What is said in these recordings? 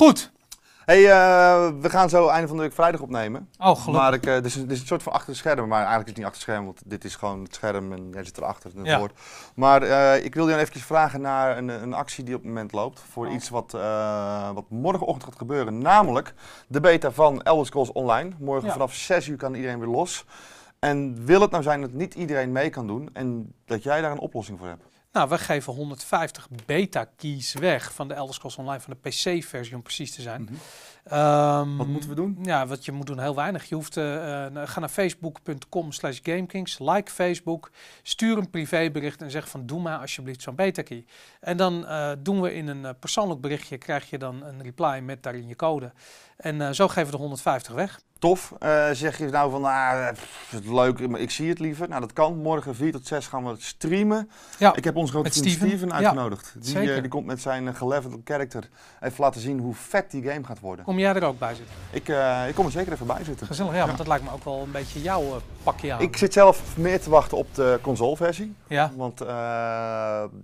Goed. Hey, eh, we gaan zo einde van de week vrijdag opnemen. Oh, gelukkig. Maar ik, uh, dus, dus een soort van achter de maar eigenlijk is het niet achter scherm, want dit is gewoon het scherm en jij zit erachter en ja. woord. Maar eh, ik wil je even vragen naar een, een, actie die op het moment loopt voor oh. iets wat, wat morgenochtend gaat gebeuren. Namelijk de beta van Elvis Calls Online. Morgen vanaf 6 uur kan iedereen weer los. En wil het nou zijn dat niet iedereen mee kan doen en dat jij daar een oplossing voor hebt? Nou, we geven 150 beta-keys weg van de Elder Scrolls Online, van de PC-versie om precies te zijn. Mhm. wat ehm, moeten we doen? Ja, wat je moet doen, heel weinig. Je hoeft, uh, ga naar facebook.com slash gamekings, like Facebook, stuur een privébericht en zeg van doe maar alsjeblieft zo'n beta-key. En dan eh, doen we in een persoonlijk berichtje, krijg je dan een reply met daarin je code. En zo geven we de 150 weg tof. Eh, zeg je nou van, ah, pff, leuk, ik zie het liever. Nou, dat kan. Morgen 4 tot 6 gaan we streamen. Ja, ik heb ons grote team Steven, uitgenodigd. Ja, eh, die, komt met zijn eh, gelevelde character even laten zien hoe vet die game gaat worden. Kom jij er ook bij zitten? Ik, ik kom er zeker even bij zitten. Gezellig, ja, want dat lijkt me ook wel een beetje jouw pakje aan. Ik zit zelf meer te wachten op de consoleversie. Ja. Want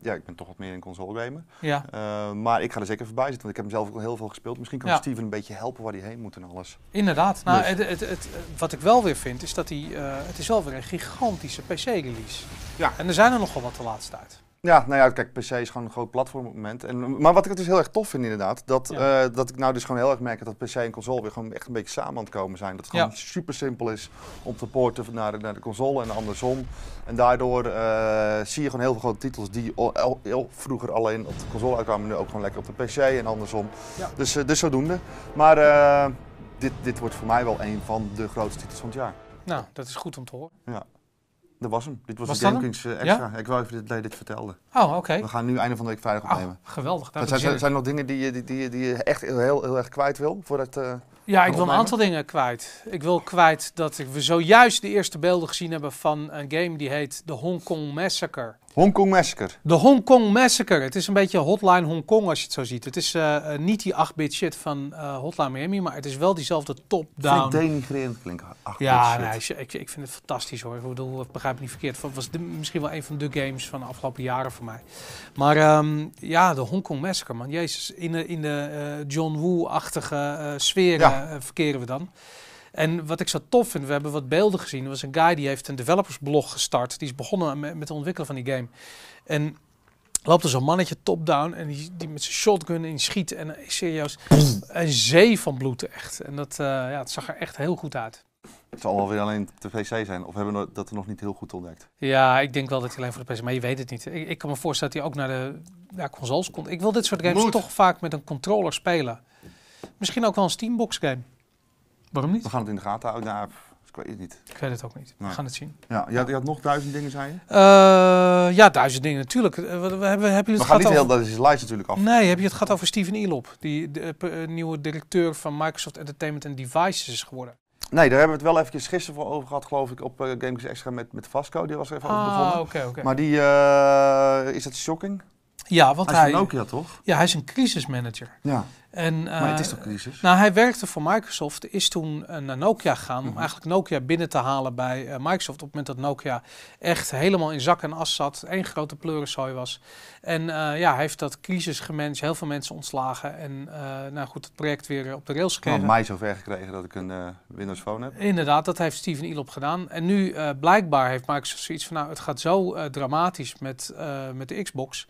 ja, ik ben toch wat meer in console gamen. Ja. maar ik ga er zeker even bij zitten, want ik heb hem zelf ook heel veel gespeeld. Misschien kan Steven een beetje helpen waar hij heen moet en alles. Inderdaad. Nou, het, het, wat ik wel weer vind, is dat die, eh, het is wel weer een gigantische PC-release. Ja. En er zijn er nogal wat de laatste tijd. Ja, nou ja, kijk, PC is gewoon een groot platform op het moment. En, maar wat ik het dus heel erg tof vind inderdaad, dat, eh, dat ik nou dus gewoon heel erg merk dat PC en console weer gewoon echt een beetje samen aan het komen zijn. Dat het gewoon super simpel is om te poorten naar de, naar de console en andersom. En daardoor eh, zie je gewoon heel veel grote titels die vroeger alleen op de console uitkwamen, nu ook gewoon lekker op de PC en andersom. Dus, dus zodoende. Maar dit, dit wordt voor mij wel een van de grootste titels van het jaar. Nou, dat is goed om te horen. Ja. Dat was hem. Dit was, was de Gamekings eh, extra. Ik wou even dat dit vertelde. Oh, oké. We gaan nu einde van de week vrijdag ah, opnemen. geweldig. Dat zijn, zijn er nog dingen die je, die, die, die je echt heel, heel, erg kwijt wil? Voordat, eh, ja, ik wil een aantal dingen kwijt. Ik wil kwijt dat we zojuist de eerste beelden gezien hebben van een game die heet The Hong Kong Massacre. Hongkong Massacre. De Hongkong Massacre. Het is een beetje Hotline Hongkong als je het zo ziet. Het is eh, eh, niet die 8-bit shit van eh, Hotline Miami, maar het is wel diezelfde top-down. Ik vind het denigrerend klinken, 8-bit Ja, nee, ik, ik, vind het fantastisch hoor. Ik bedoel, ik begrijp het niet verkeerd. Het was misschien wel een van de games van de afgelopen jaren voor mij. Maar ehm, ja, de Hongkong Massacre, man. Jezus, in de, in de John Woo-achtige sfeer verkeren we dan. En wat ik zo tof vind, we hebben wat beelden gezien. Er was een guy die heeft een developersblog gestart. Die is begonnen met, het ontwikkelen van die game. En loopt er zo'n mannetje top-down en die, die met zijn shotgun in schiet. En eh, serieus, een zee van bloed echt. En dat, eh, ja, zag er echt heel goed uit. Het zal wel weer alleen de PC zijn, of hebben we dat nog niet heel goed ontdekt? Ja, ik denk wel dat hij alleen voor de PC, maar je weet het niet. Ik, kan me voorstellen dat hij ook naar de consoles komt. Ik wil dit soort games toch vaak met een controller spelen. Misschien ook wel een Steambox game. Waarom niet? We gaan het in de gaten houden. daar. ik weet het niet. Ik weet het ook niet. We gaan het zien. Ja, je had, nog duizend dingen, zei je? Eh, ja, duizend dingen natuurlijk. Eh, we hebben, hebben het we gaan gehad niet heel dat is lijst natuurlijk af. Nee, heb je het gehad over Steven Elop, die de, eh, nieuwe directeur van Microsoft Entertainment and Devices is geworden. Nee, daar hebben we het wel even gisteren voor over gehad, geloof ik, op uh, Extra met, met Vasco. Die was er even ah, over begonnen. Ah, oké, oké. Maar die, is dat shocking? Ja, want hij... is hij, Nokia, toch? Ja, hij is een crisismanager. Ja. En, maar het is eh, toch crisis? Nou, hij werkte voor Microsoft, is toen eh, naar Nokia gegaan om mhm. eigenlijk Nokia binnen te halen bij eh, Microsoft. Op het moment dat Nokia echt helemaal in zak en as zat, één grote pleurishooi was. En ja, hij heeft dat crisis gemanaged, heel veel mensen ontslagen en nou goed, het project weer op de rails gekregen. Ik mij zover gekregen dat ik een Windows Phone heb. Inderdaad, dat heeft Steven Elop gedaan. En nu blijkbaar heeft Microsoft zoiets van, nou het gaat zo dramatisch met, met de Xbox,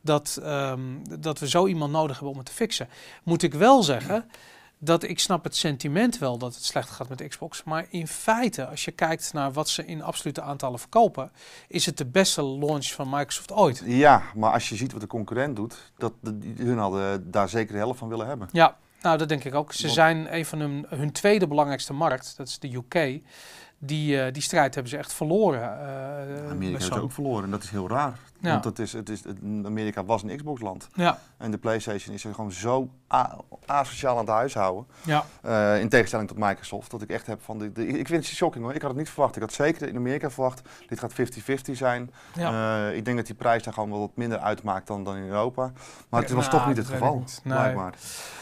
dat, ehm, dat we zo iemand nodig hebben om het te fixen moet ik wel zeggen dat ik snap het sentiment wel dat het slecht gaat met Xbox. Maar in feite, als je kijkt naar wat ze in absolute aantallen verkopen, is het de beste launch van Microsoft ooit. Ja, maar als je ziet wat de concurrent doet, dat, de, hun hadden daar zeker de helft van willen hebben. Ja, nou dat denk ik ook. Ze zijn een van hun, hun tweede belangrijkste markt, dat is de UK die, eh, die strijd hebben ze echt verloren. Eh, Amerika heeft ook verloren en dat is heel raar. Want het is, het is, het, Amerika was een Xbox-land. Ja. En de PlayStation is er gewoon zo asociaal aan het huishouden. Ja. Eh, in tegenstelling tot Microsoft. Dat ik echt heb van. De, ik vind het shocking hoor. Ik had het niet verwacht. Ik had zeker in Amerika verwacht. Dit gaat 50-50 zijn. Ja. ik denk dat die prijs daar gewoon wat minder uitmaakt dan, dan in Europa. Maar het was nou, toch niet het geval. Nee. Blijkbaar.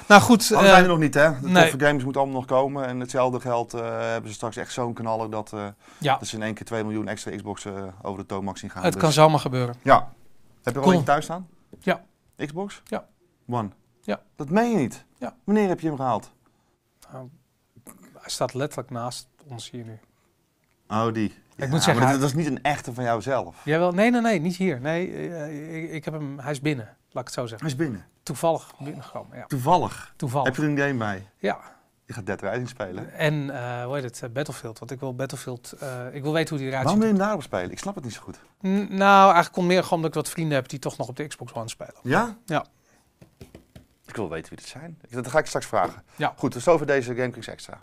Nou goed. Dat oh, zijn er nog niet hè. De nee. games moeten allemaal nog komen. En hetzelfde geld hebben ze straks echt zo'n knallen dat, eh, ja. dat in één keer 2 miljoen extra Xboxen eh, over de toonbank zien gaan. Het kan dus- zomaar gebeuren. Ja. Heb je al een thuis staan? Ja. Xbox? Ja. One? Ja. Dat meen je niet? Ja. Wanneer heb je hem gehaald? Nou, hij staat letterlijk naast ons hier nu. Oh, die. ik moet zeggen, dat, dat, is niet een echte van jouzelf. Jawel, nee, nee, nee, niet hier. Nee, eh, ik, heb hem, hij is binnen, laat ik het zo zeggen. Hij is binnen? Toevallig binnengekomen, ja. Toevallig? Toevallig. Heb je er een game bij? Ja, je gaat Dead Rising spelen. En eh, hoe heet het? Eh, Battlefield. Want ik wil Battlefield. Eh, ik wil weten hoe die eruit Waarom ziet. Waarom wil je hem daarop spelen? Ik snap het niet zo goed. nou, eigenlijk komt meer gewoon omdat ik wat vrienden heb die toch nog op de Xbox One spelen. Ja? Ja. Ik wil weten wie dit zijn. Dat ga ik straks vragen. Ja. Goed, dus over deze GameClicks Extra.